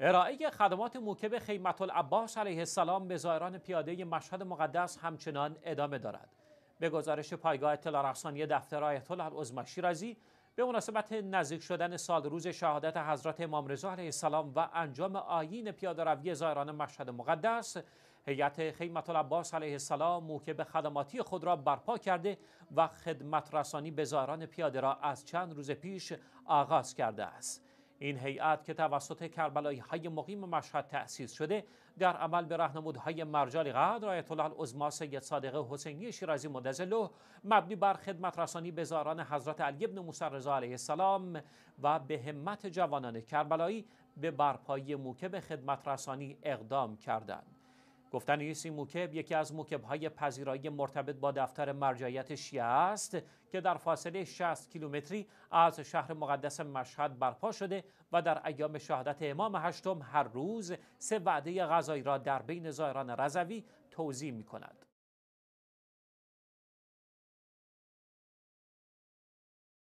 ارائه خدمات موکب خیمت العباس علیه السلام به زائران پیاده مشهد مقدس همچنان ادامه دارد. به گزارش پایگاه اطلاع رسانی دفتر آیت الله شیرازی به مناسبت نزدیک شدن سال روز شهادت حضرت امام رضا علیه السلام و انجام آیین پیاده روی زائران مشهد مقدس هیئت خیمت العباس علیه السلام موکب خدماتی خود را برپا کرده و خدمت رسانی به زائران پیاده را از چند روز پیش آغاز کرده است. این هیئت که توسط کربلایی های مقیم مشهد تأسیس شده در عمل به های مرجع قدر آیت الله عظما سید صادق حسینی شیرازی مدزلو مبنی بر خدمت رسانی به زاران حضرت علی بن موسی رضا علیه السلام و به همت جوانان کربلایی به برپایی موکب خدمت رسانی اقدام کردند گفتن ایسی موکب یکی از موکب های پذیرایی مرتبط با دفتر مرجعیت شیعه است که در فاصله 60 کیلومتری از شهر مقدس مشهد برپا شده و در ایام شهادت امام هشتم هر روز سه وعده غذایی را در بین زائران رضوی توضیح می کند.